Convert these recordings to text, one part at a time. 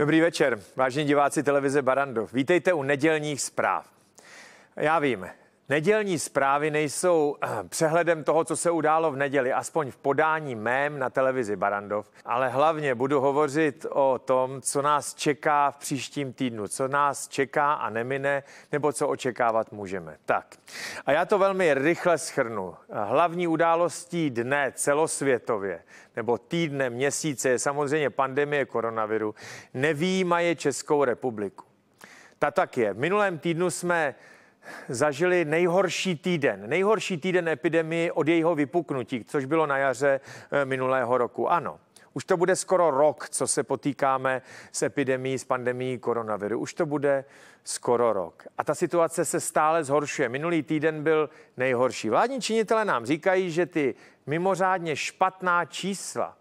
Dobrý večer, vážení diváci televize Barandov. Vítejte u nedělních zpráv. Já vím, Nedělní zprávy nejsou eh, přehledem toho, co se událo v neděli, aspoň v podání mém na televizi Barandov, ale hlavně budu hovořit o tom, co nás čeká v příštím týdnu, co nás čeká a nemine, nebo co očekávat můžeme. Tak, a já to velmi rychle schrnu. Hlavní událostí dne celosvětově nebo týdne, měsíce je samozřejmě pandemie koronaviru. nevýjímaje Českou republiku. Ta tak je. V minulém týdnu jsme zažili nejhorší týden, nejhorší týden epidemii od jejího vypuknutí, což bylo na jaře eh, minulého roku. Ano, už to bude skoro rok, co se potýkáme s epidemí, s pandemí koronaviru. Už to bude skoro rok. A ta situace se stále zhoršuje. Minulý týden byl nejhorší. Vládní činitele nám říkají, že ty mimořádně špatná čísla,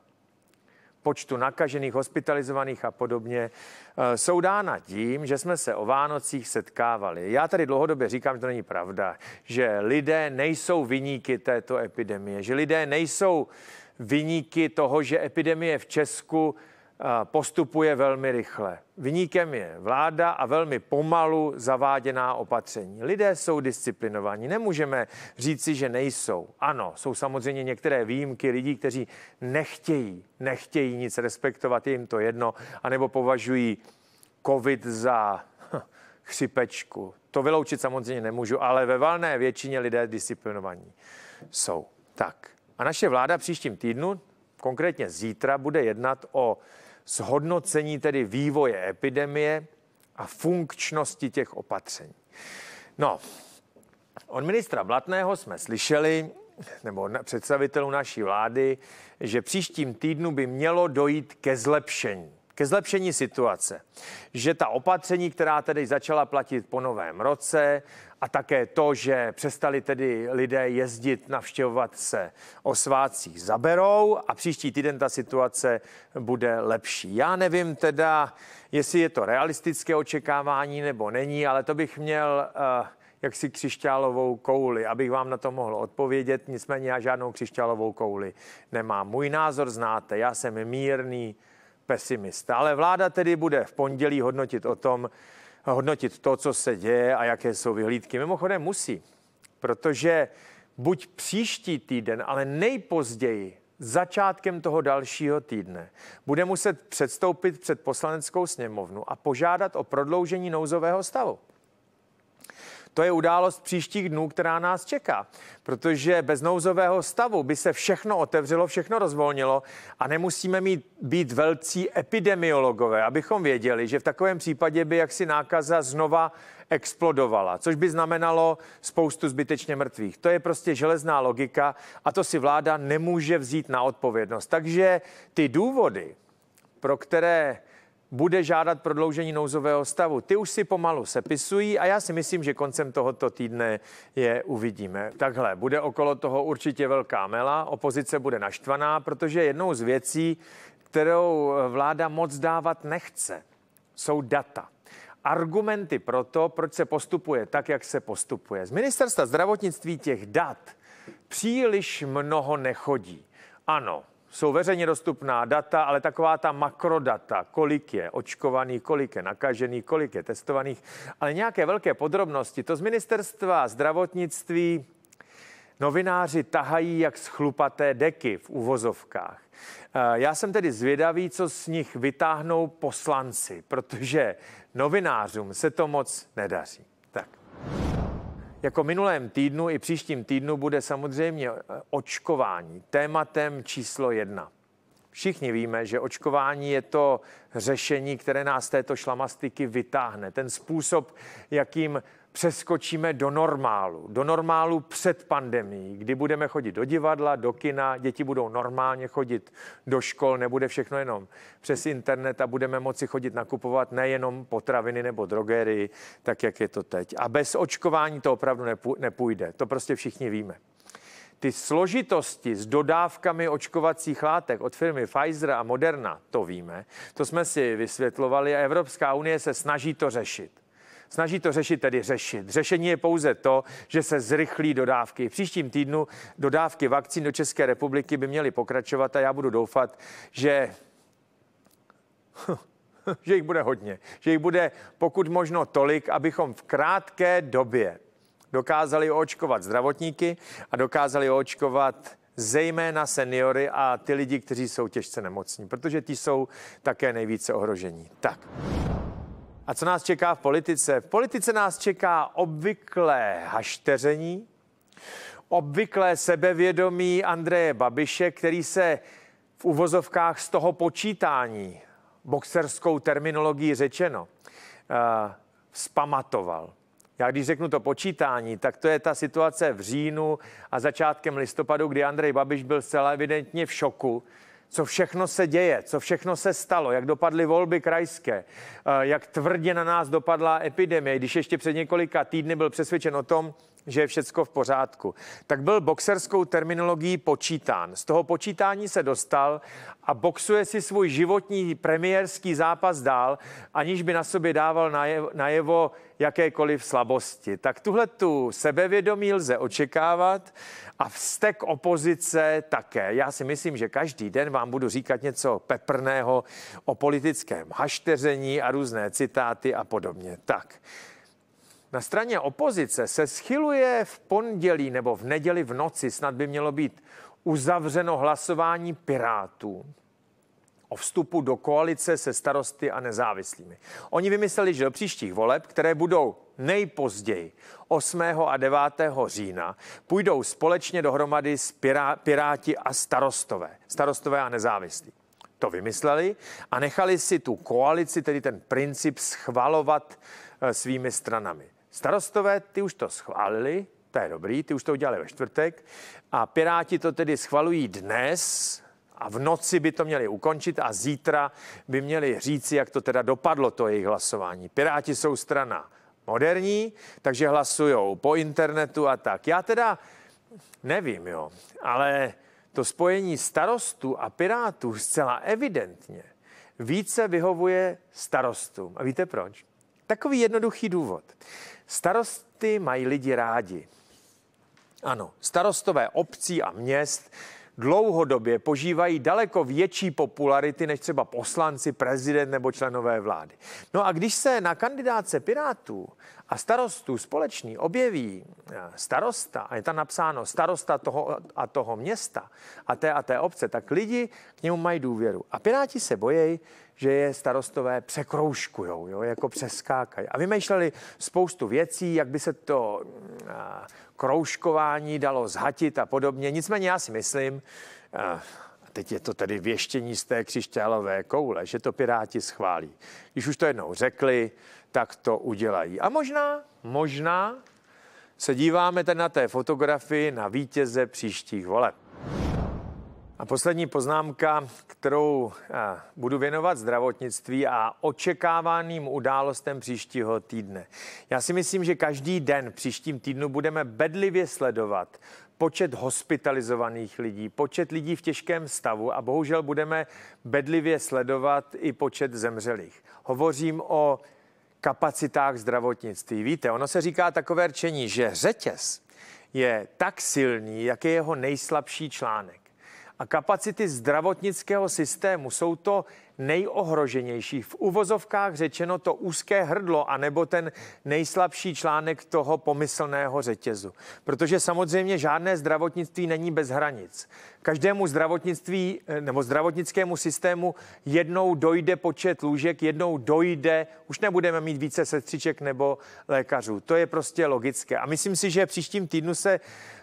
počtu nakažených, hospitalizovaných a podobně, eh, jsou dána tím, že jsme se o Vánocích setkávali. Já tady dlouhodobě říkám, že to není pravda, že lidé nejsou vyníky této epidemie, že lidé nejsou vyníky toho, že epidemie v Česku postupuje velmi rychle. Vyníkem je vláda a velmi pomalu zaváděná opatření. Lidé jsou disciplinovaní, nemůžeme říci, že nejsou. Ano, jsou samozřejmě některé výjimky lidí, kteří nechtějí, nechtějí nic respektovat, je jim to jedno, anebo považují covid za hm, chřipečku. To vyloučit samozřejmě nemůžu, ale ve valné většině lidé disciplinovaní jsou. Tak. A naše vláda příštím týdnu, konkrétně zítra, bude jednat o zhodnocení tedy vývoje epidemie a funkčnosti těch opatření. No, od ministra Blatného jsme slyšeli, nebo představitelů naší vlády, že příštím týdnu by mělo dojít ke zlepšení ke zlepšení situace. Že ta opatření, která tedy začala platit po novém roce a také to, že přestali tedy lidé jezdit navštěvovat se o svácích, zaberou a příští týden ta situace bude lepší. Já nevím teda, jestli je to realistické očekávání nebo není, ale to bych měl uh, jaksi křišťálovou kouli, abych vám na to mohl odpovědět. Nicméně já žádnou křišťálovou kouli nemám. Můj názor znáte, já jsem mírný, pesimista. Ale vláda tedy bude v pondělí hodnotit o tom, hodnotit to, co se děje a jaké jsou vyhlídky. Mimochodem musí, protože buď příští týden, ale nejpozději začátkem toho dalšího týdne bude muset předstoupit před poslaneckou sněmovnu a požádat o prodloužení nouzového stavu. To je událost příštích dnů, která nás čeká, protože bez nouzového stavu by se všechno otevřelo, všechno rozvolnilo a nemusíme mít být velcí epidemiologové, abychom věděli, že v takovém případě by jaksi nákaza znova explodovala, což by znamenalo spoustu zbytečně mrtvých. To je prostě železná logika a to si vláda nemůže vzít na odpovědnost. Takže ty důvody, pro které bude žádat prodloužení nouzového stavu. Ty už si pomalu sepisují a já si myslím, že koncem tohoto týdne je uvidíme. Takhle, bude okolo toho určitě velká mela, opozice bude naštvaná, protože jednou z věcí, kterou vláda moc dávat nechce, jsou data argumenty pro to, proč se postupuje tak, jak se postupuje. Z ministerstva zdravotnictví těch dat příliš mnoho nechodí. Ano, jsou veřejně dostupná data, ale taková ta makrodata, kolik je očkovaný, kolik je nakažený, kolik je testovaných, ale nějaké velké podrobnosti, to z ministerstva zdravotnictví novináři tahají jak schlupaté deky v uvozovkách. Eh, já jsem tedy zvědavý, co z nich vytáhnou poslanci, protože novinářům se to moc nedaří. Jako minulém týdnu i příštím týdnu bude samozřejmě eh, očkování tématem číslo jedna. Všichni víme, že očkování je to řešení, které nás této šlamastiky vytáhne. Ten způsob, jakým přeskočíme do normálu. Do normálu před pandemí, kdy budeme chodit do divadla, do kina, děti budou normálně chodit do škol, nebude všechno jenom přes internet a budeme moci chodit nakupovat nejenom potraviny nebo drogery, tak jak je to teď. A bez očkování to opravdu nepůjde. To prostě všichni víme ty složitosti s dodávkami očkovacích látek od firmy Pfizer a Moderna, to víme, to jsme si vysvětlovali a Evropská unie se snaží to řešit. Snaží to řešit tedy řešit. Řešení je pouze to, že se zrychlí dodávky. V příštím týdnu dodávky vakcín do České republiky by měly pokračovat a já budu doufat, že že jich bude hodně, že jich bude pokud možno tolik, abychom v krátké době dokázali očkovat zdravotníky a dokázali očkovat zejména seniory a ty lidi, kteří jsou těžce nemocní, protože ti jsou také nejvíce ohrožení. Tak. A co nás čeká v politice? V politice nás čeká obvyklé hašteření, obvyklé sebevědomí Andreje Babiše, který se v uvozovkách z toho počítání, boxerskou terminologií řečeno, spamatoval. Eh, Já když řeknu to počítání, tak to je ta situace v říjnu a začátkem listopadu, kdy Andrej Babiš byl zcela evidentně v šoku, co všechno se děje, co všechno se stalo, jak dopadly volby krajské, eh, jak tvrdě na nás dopadla epidemie, když ještě před několika týdny byl přesvědčen o tom, že je všecko v pořádku, tak byl boxerskou terminologií počítán. Z toho počítání se dostal a boxuje si svůj životní premiérský zápas dál, aniž by na sobě dával najevo, jakékoliv slabosti. Tak tuhle tu sebevědomí lze očekávat a vztek opozice také. Já si myslím, že každý den vám budu říkat něco peprného o politickém hašteření a různé citáty a podobně. Tak. Na straně opozice se schyluje v pondělí nebo v neděli v noci, snad by mělo být uzavřeno hlasování Pirátů o vstupu do koalice se starosty a nezávislými. Oni vymysleli, že do příštích voleb, které budou nejpozději 8. a 9. října, půjdou společně dohromady s pirá, Piráti a starostové, starostové a nezávislí. To vymysleli a nechali si tu koalici, tedy ten princip, schvalovat eh, svými stranami. Starostové, ty už to schválili, to je dobrý, ty už to udělali ve čtvrtek a Piráti to tedy schvalují dnes a v noci by to měli ukončit a zítra by měli říci, jak to teda dopadlo, to jejich hlasování. Piráti jsou strana moderní, takže hlasují po internetu a tak. Já teda nevím, jo, ale to spojení starostů a pirátů zcela evidentně více vyhovuje starostům. A víte proč? Takový jednoduchý důvod. Starosty mají lidi rádi. Ano, starostové obcí a měst dlouhodobě požívají daleko větší popularity než třeba poslanci, prezident nebo členové vlády. No a když se na kandidáce Pirátů a starostů společný objeví eh, starosta, a je tam napsáno starosta toho a toho města a té a té obce, tak lidi k němu mají důvěru. A Piráti se bojejí, že je starostové překroužkujou, jo, jako přeskákají. A vymýšleli spoustu věcí, jak by se to mm, a, kroužkování dalo zhatit a podobně. Nicméně já si myslím, a, teď je to tedy věštění z té křišťálové koule, že to Piráti schválí. Když už to jednou řekli, tak to udělají. A možná, možná se díváme tady na té fotografii na vítěze příštích voleb. A poslední poznámka, kterou eh, budu věnovat zdravotnictví a očekávaným událostem příštího týdne. Já si myslím, že každý den příštím týdnu budeme bedlivě sledovat počet hospitalizovaných lidí, počet lidí v těžkém stavu a bohužel budeme bedlivě sledovat i počet zemřelých. Hovořím o kapacitách zdravotnictví. Víte, ono se říká takové řečení, že řetěz je tak silný, jak je jeho nejslabší článek a kapacity zdravotnického systému jsou to nejohroženější. V uvozovkách řečeno to úzké hrdlo, anebo ten nejslabší článek toho pomyslného řetězu. Protože samozřejmě žádné zdravotnictví není bez hranic. Každému zdravotnictví eh, nebo zdravotnickému systému jednou dojde počet lůžek, jednou dojde, už nebudeme mít více sestřiček nebo lékařů. To je prostě logické. A myslím si, že příštím týdnu se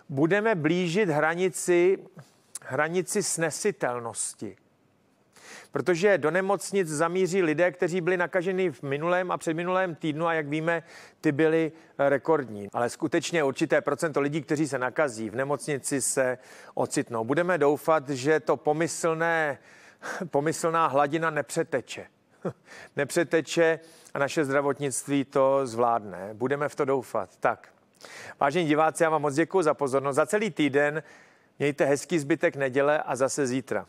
budeme blížit hranici hranici snesitelnosti. Protože do nemocnic zamíří lidé, kteří byli nakaženi v minulém a předminulém týdnu a jak víme, ty byly eh, rekordní. Ale skutečně určité procento lidí, kteří se nakazí v nemocnici, se ocitnou. Budeme doufat, že to pomyslné, pomyslná hladina nepřeteče. nepřeteče a naše zdravotnictví to zvládne. Budeme v to doufat. Tak. Vážení diváci, já vám moc děkuji za pozornost. Za celý týden Mějte hezký zbytek neděle a zase zítra.